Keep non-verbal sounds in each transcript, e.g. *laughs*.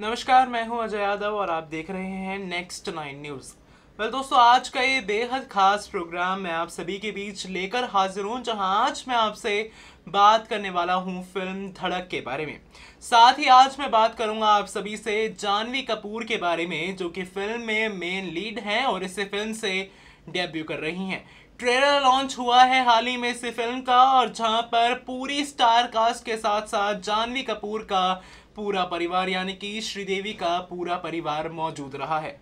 नमस्कार मैं हूं अजय यादव और आप देख रहे हैं नेक्स्ट नाइन न्यूज़ वेल दोस्तों आज का ये बेहद ख़ास प्रोग्राम मैं आप सभी के बीच लेकर हाजिर हूँ जहाँ आज मैं आपसे बात करने वाला हूँ फिल्म धड़क के बारे में साथ ही आज मैं बात करूँगा आप सभी से जानवी कपूर के बारे में जो कि फिल्म में मेन लीड हैं और इसे फिल्म से डेब्यू कर रही हैं ट्रेलर लॉन्च हुआ है हाल ही में इस फिल्म का और जहां पर पूरी स्टार कास्ट के साथ साथ जानवी कपूर का पूरा परिवार यानी कि श्रीदेवी का पूरा परिवार मौजूद रहा है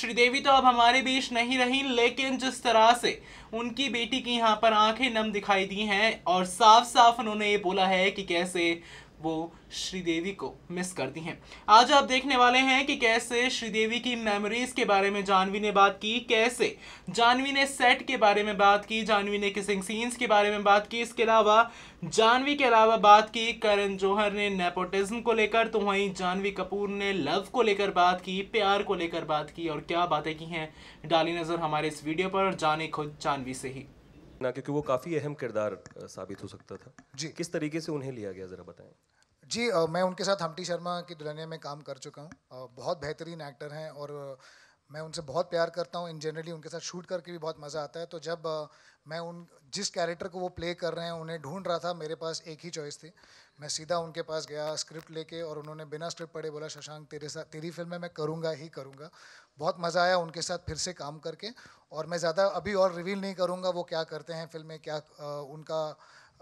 श्रीदेवी तो अब हमारे बीच नहीं रही लेकिन जिस तरह से उनकी बेटी की यहाँ पर आंखें नम दिखाई दी हैं और साफ साफ उन्होंने ये बोला है कि कैसे वो श्रीदेवी को मिस करती हैं आज आप देखने वाले हैं कि कैसे श्रीदेवी की मेमोरीज के बारे में जानवी ने बात की कैसे जानवी ने सेट के बारे में बात की जानवी ने किसिंग सीन्स के बारे में बात की इसके अलावा जानवी के अलावा बात की करण जौहर ने नेपोटिज्म को लेकर तो वहीं जानवी कपूर ने लव को लेकर बात की प्यार को लेकर बात की और क्या बातें की हैं डाली नज़र हमारे इस वीडियो पर और जाने खुद जानवी से ही ना क्योंकि वो काफ़ी अहम किरदार साबित हो सकता था जी किस तरीके से उन्हें लिया गया ज़रा बताएं जी आ, मैं उनके साथ हम्टी शर्मा की दुल्हनिया में काम कर चुका हूँ बहुत बेहतरीन एक्टर हैं और मैं उनसे बहुत प्यार करता हूँ इन जनरली उनके साथ शूट करके भी बहुत मज़ा आता है तो जब मैं उन जिस कैरेक्टर को वो प्ले कर रहे हैं उन्हें ढूंढ रहा था मेरे पास एक ही चॉइस थी मैं सीधा उनके पास गया स्क्रिप्ट लेके और उन्होंने बिना स्क्रिप्ट पढ़े बोला शशांक तेरे साथ तेरी फिल्म में मैं करूँगा ही करूँगा बहुत मज़ा आया उनके साथ फिर से काम करके और मैं ज़्यादा अभी और रिवील नहीं करूँगा वो क्या करते हैं फिल्म में क्या उनका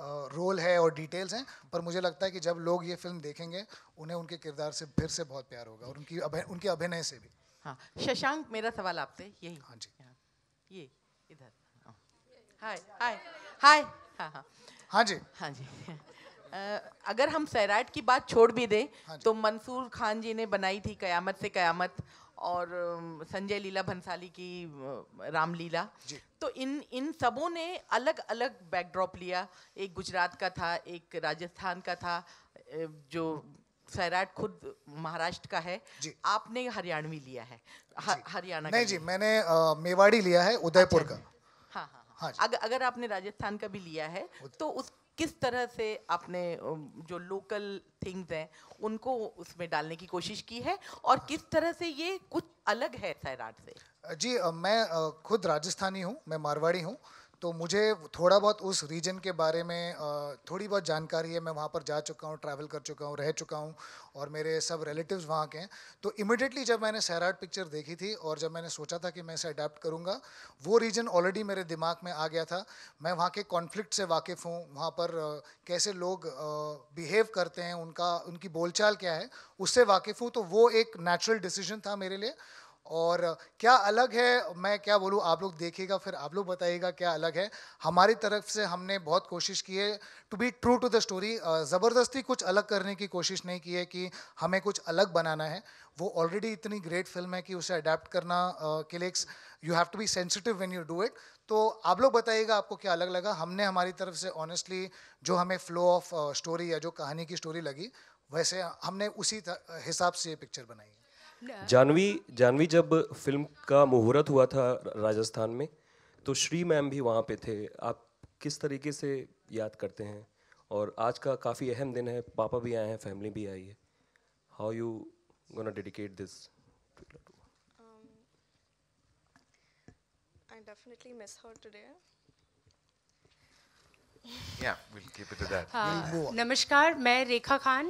रोल है और डिटेल्स हैं पर मुझे लगता है कि जब लोग ये फिल्म देखेंगे उन्हें उनके किरदार से फिर से बहुत प्यार होगा और उनकी अभे, उनके अभिनय से भी हाँ शशांक मेरा सवाल आपसे यही हाँ जी ये इधर हाय हाय हाय हाँ हाँ हाँ जी हाँ जी अगर हम सैराट की बात छोड़ भी दें हाँ तो मंसूर खान जी ने बनाई थी कयामत से कयामत और संजय लीला भंसाली की रामलीला तो इन इन सबों ने अलग अलग बैकड्रॉप लिया एक गुजरात का था एक राजस्थान का था जो सैराट खुद महाराष्ट्र का है आपने हरियाणवी लिया है हरियाणा नहीं जी मैंने आ, मेवाड़ी लिया है उदयपुर अच्छा का हाँ हाँ हाँ, हाँ अगर आपने राजस्थान का भी लिया है तो उस किस तरह से आपने जो लोकल थिंग्स हैं उनको उसमें डालने की कोशिश की है और किस तरह से ये कुछ अलग है सैराट से जी मैं खुद राजस्थानी हूँ मैं मारवाड़ी हूँ तो मुझे थोड़ा बहुत उस रीजन के बारे में थोड़ी बहुत जानकारी है मैं वहाँ पर जा चुका हूँ ट्रैवल कर चुका हूँ रह चुका हूँ और मेरे सब रिलेटिव्स वहाँ के हैं तो इमिडिएटली जब मैंने सैराट पिक्चर देखी थी और जब मैंने सोचा था कि मैं इसे अडेप्ट करूँगा वो रीजन ऑलरेडी मेरे दिमाग में आ गया था मैं वहाँ के कॉन्फ्लिक्ट से वाकिफ़ हूँ वहाँ पर कैसे लोग बिहेव करते हैं उनका उनकी बोलचाल क्या है उससे वाकिफ़ हूँ तो वो एक नेचुरल डिसीजन था मेरे लिए और क्या अलग है मैं क्या बोलूँ आप लोग देखेगा फिर आप लोग बताइएगा क्या अलग है हमारी तरफ से हमने बहुत कोशिश की है to be true to the story ज़बरदस्ती कुछ अलग करने की कोशिश नहीं की है कि हमें कुछ अलग बनाना है वो ऑलरेडी इतनी ग्रेट फिल्म है कि उसे अडेप्ट करना के लिए you have to be sensitive when you do it तो आप लोग बताइएगा आपको क्या अलग लगा हमने हमारी तरफ से ऑनेस्टली जो हमें फ्लो ऑफ स्टोरी या जो कहानी की स्टोरी लगी वैसे हमने उसी हिसाब से ये पिक्चर बनाई है जानवी जानवी जब फिल्म का मुहूर्त हुआ था राजस्थान में तो श्री मैम भी वहाँ पे थे आप किस तरीके से याद करते हैं और आज का काफ़ी अहम दिन है पापा भी आए हैं फैमिली भी आई है how you gonna dedicate this definitely miss her today. yeah, we'll keep it to that. हाँ, नमस्कार मैं रेखा खान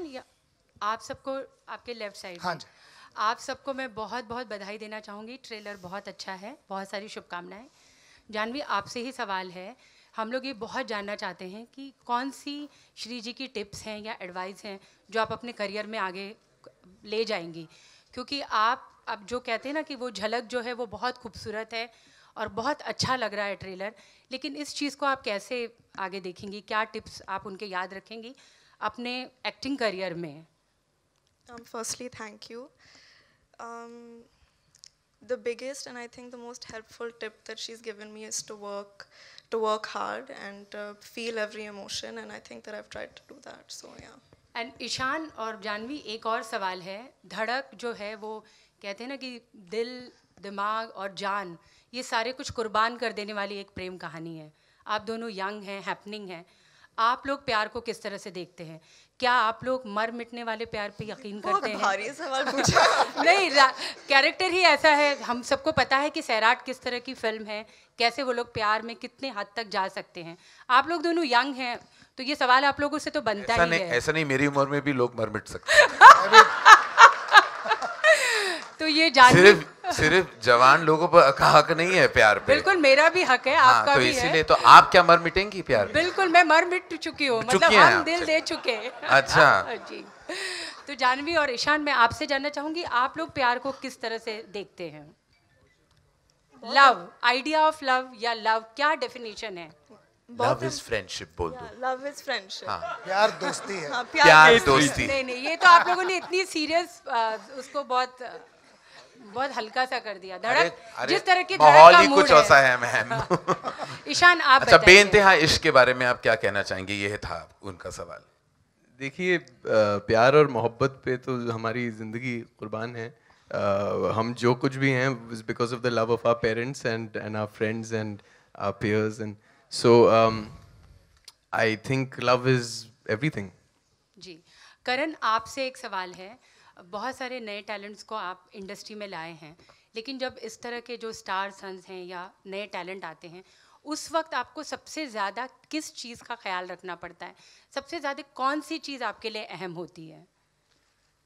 आप सबको आपके लेफ्ट साइड हाँ जी आप सबको मैं बहुत बहुत बधाई देना चाहूँगी ट्रेलर बहुत अच्छा है बहुत सारी शुभकामनाएं जानवी आपसे ही सवाल है हम लोग ये बहुत जानना चाहते हैं कि कौन सी श्री जी की टिप्स हैं या एडवाइस हैं जो आप अपने करियर में आगे ले जाएंगी क्योंकि आप अब जो कहते हैं ना कि वो झलक जो है वो बहुत खूबसूरत है और बहुत अच्छा लग रहा है ट्रेलर लेकिन इस चीज़ को आप कैसे आगे देखेंगी क्या टिप्स आप उनके याद रखेंगी अपने एक्टिंग करियर में firstly thank you Um, the biggest and I think the most helpful tip that she's given me is to work, to work hard and uh, feel every emotion. And I think that I've tried to do that. So yeah. And Ishaan और जानवी एक और सवाल है धड़क जो है वो कहते हैं ना कि दिल दिमाग और जान ये सारे कुछ कुर्बान कर देने वाली एक प्रेम कहानी है आप दोनों यंग हैं हैपनिंग हैं आप लोग प्यार को किस तरह से देखते हैं क्या आप लोग मर मिटने वाले प्यार पे यकीन करते हैं भारी सवाल *laughs* पूछा नहीं कैरेक्टर ही ऐसा है हम सबको पता है कि सैराट किस तरह की फिल्म है कैसे वो लोग प्यार में कितने हद तक जा सकते हैं आप लोग दोनों यंग हैं तो ये सवाल आप लोगों से तो बनता ही है ऐसा नहीं मेरी उम्र में भी लोग मर मिट सकते हैं *laughs* तो ये जान सिर्फ सिर्फ जवान लोगों पर का हक नहीं है प्यार पे बिल्कुल मेरा भी हक है हाँ, आपका हाँ, तो भी इसीलिए तो आप क्या मर मिटेंगी प्यार पे? बिल्कुल मैं मर मिट चुकी हूँ मतलब हम दिल अच्छा। दे चुके अच्छा हाँ जी तो जानवी और ईशान मैं आपसे जानना चाहूंगी आप लोग प्यार को किस तरह से देखते हैं लव आइडिया ऑफ लव या लव क्या डेफिनेशन है लव इज फ्रेंडशिप बोल दो लव इज फ्रेंडशिप प्यार दोस्ती है हाँ, प्यार, प्यार दोस्ती नहीं नहीं ये तो आप लोगों ने इतनी सीरियस उसको बहुत बहुत हल्का सा कर दिया धड़क जिस तरह की माहौल ही कुछ ऐसा है मैम *laughs* ईशान आप अच्छा बेतहा इश्क के बारे में आप क्या कहना चाहेंगे यह था उनका सवाल देखिए प्यार और मोहब्बत पे तो हमारी ज़िंदगी कुर्बान है uh, हम जो कुछ भी हैं because of the love of our parents and and our friends and our peers and so I think love is everything जी करण आपसे एक सवाल है बहुत सारे नए टैलेंट्स को आप इंडस्ट्री में लाए हैं लेकिन जब इस तरह के जो स्टार सन्स हैं या नए टैलेंट आते हैं उस वक्त आपको सबसे ज़्यादा किस चीज़ का ख्याल रखना पड़ता है सबसे ज़्यादा कौन सी चीज़ आपके लिए अहम होती है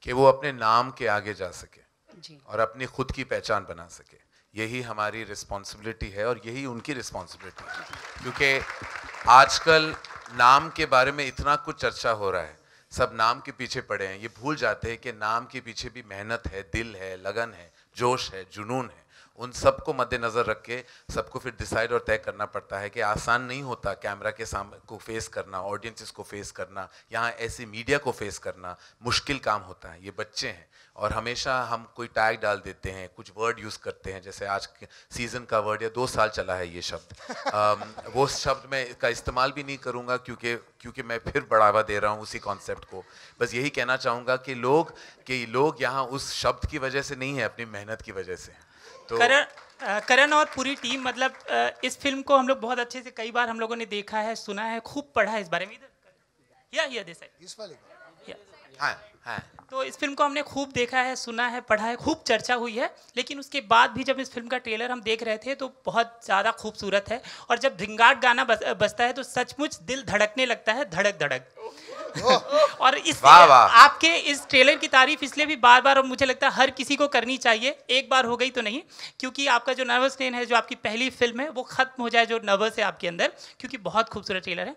कि वो अपने नाम के आगे जा सके जी और अपनी खुद की पहचान बना सके यही हमारी रिस्पॉन्सिबिलिटी है और यही उनकी रिस्पॉन्सिबिलिटी है क्योंकि आजकल नाम के बारे में इतना कुछ चर्चा हो रहा है सब नाम के पीछे पड़े हैं ये भूल जाते हैं कि नाम के पीछे भी मेहनत है दिल है लगन है जोश है जुनून है उन सब को मद्देनज़र रख के सबको फिर डिसाइड और तय करना पड़ता है कि आसान नहीं होता कैमरा के साम को फेस करना ऑडियंसिस को फेस करना यहाँ ऐसे मीडिया को फेस करना मुश्किल काम होता है ये बच्चे हैं और हमेशा हम कोई टैग डाल देते हैं कुछ वर्ड यूज़ करते हैं जैसे आज सीज़न का वर्ड या दो साल चला है ये शब्द आ, वो शब्द मैं इसका इस्तेमाल भी नहीं करूँगा क्योंकि क्योंकि मैं फिर बढ़ावा दे रहा हूँ उसी कॉन्सेप्ट को बस यही कहना चाहूँगा कि लोग कि लोग यहाँ उस शब्द की वजह से नहीं है अपनी मेहनत की वजह से तो करण करण और पूरी टीम मतलब इस फिल्म को हम लोग बहुत अच्छे से कई बार हम लोगों ने देखा है सुना है खूब पढ़ा है इस बारे में इधर या या दिस इस वाले हाँ हाँ तो इस फिल्म को हमने खूब देखा है सुना है पढ़ा है खूब चर्चा हुई है लेकिन उसके बाद भी जब इस फिल्म का ट्रेलर हम देख रहे थे तो बहुत ज़्यादा खूबसूरत है और जब धिंगाट गाना बस, बजता है तो सचमुच दिल धड़कने लगता है धड़क धड़क *laughs* और वा। आपके इस ट्रेलर की तारीफ इसलिए भी बार बार और मुझे लगता है हर किसी को करनी चाहिए एक बार हो गई तो नहीं क्योंकि आपका जो नर्वस ट्रेन है जो आपकी पहली फिल्म है वो खत्म हो जाए जो नर्वस है आपके अंदर क्योंकि बहुत खूबसूरत ट्रेलर है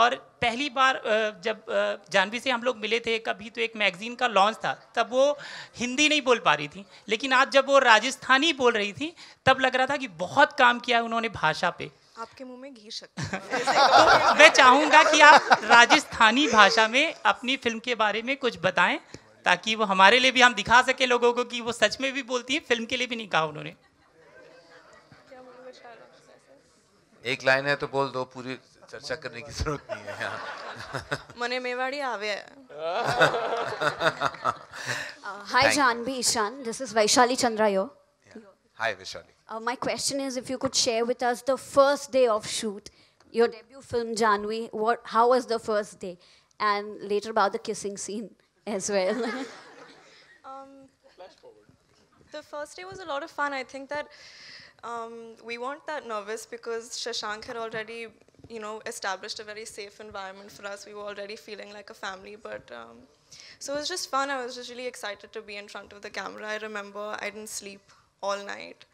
और पहली बार जब जानवी से हम लोग मिले थे कभी तो एक मैगजीन का लॉन्च था तब वो हिंदी नहीं बोल पा रही थी लेकिन आज जब वो राजस्थानी बोल रही थी तब लग रहा था कि बहुत काम किया उन्होंने भाषा पे आपके मुंह में घी शक्ति तो *laughs* *laughs* मैं चाहूंगा कि आप राजस्थानी भाषा में अपनी फिल्म के बारे में कुछ बताएं ताकि वो हमारे लिए भी हम दिखा सके लोगों को कि वो सच में भी बोलती है फिल्म के लिए भी नहीं कहा उन्होंने एक लाइन है तो बोल दो पूरी चर्चा करने की जरूरत नहीं है यहाँ *laughs* मने मेवाड़ी आवे hi Janhvi Ishaan this is Vaishali चंद्रायो Hi, Vishali. Uh, my question is if you could share with us the first day of shoot, your debut film, Janvi. What, how was the first day? And later about the kissing scene *laughs* as well. *laughs* um, the first day was a lot of fun. I think that um, we weren't that nervous because Shashank had already, you know, established a very safe environment for us. We were already feeling like a family, but um, so it was just fun. I was just really excited to be in front of the camera. I remember I didn't sleep all night.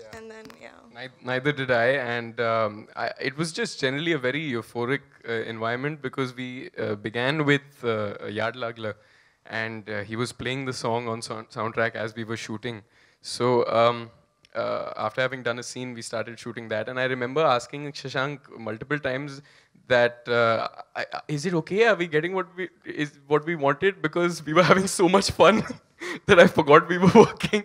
Yeah. And then, yeah. Neither, did I. And um, I, it was just generally a very euphoric uh, environment because we uh, began with uh, Yad Lagla. And uh, he was playing the song on soundtrack as we were shooting. So um, uh, after having done a scene, we started shooting that. And I remember asking Shashank multiple times that uh, I, is it okay? Are we getting what we is what we wanted? Because we were *laughs* having so much fun *laughs* that I forgot we were working.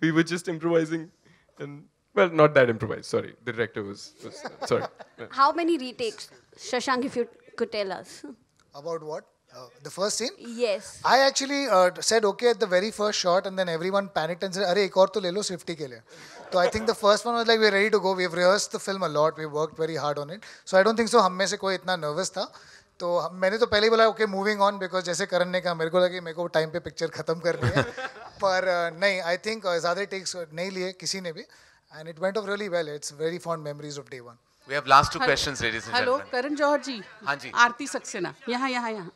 we were just improvising and well, not that improvised. Sorry, the director was, was sorry. How many retakes, Shashank? If you could tell us about what uh, the first scene. Yes. I actually uh, said okay at the very first shot, and then everyone panicked and said, are ek aur to le lo safety ke liye So I think the first one was like we're ready to go. We've rehearsed the film a lot. We've worked very hard on it. So I don't think so. हम में से कोई इतना nervous tha तो मैंने तो पहले ही बोला ओके मूविंग ऑन बिकॉज जैसे करण ने कहा मेरे को लगा मेरे को टाइम पे पिक्चर खत्म करनी है पर uh, नहीं आई थिंक ज़्यादा टेक्स नहीं लिए किसी ने भी and it went off really well it's very fond memories of day one We have last two Hello. questions, ladies and Hello, gentlemen. Hello, Karan Johar ji. हाँ जी. आरती सक्सेना. यहाँ यहाँ यहाँ.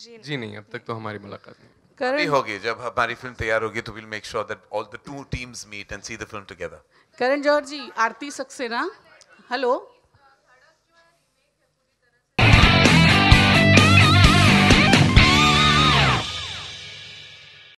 जी नहीं, जी नहीं अब तक तो हमारी मुलाकात नहीं करण होगी जब हमारी फिल्म तैयार होगी तो will make sure that all the two teams meet and see the film together Karan Johar ji Aarti Saxena hello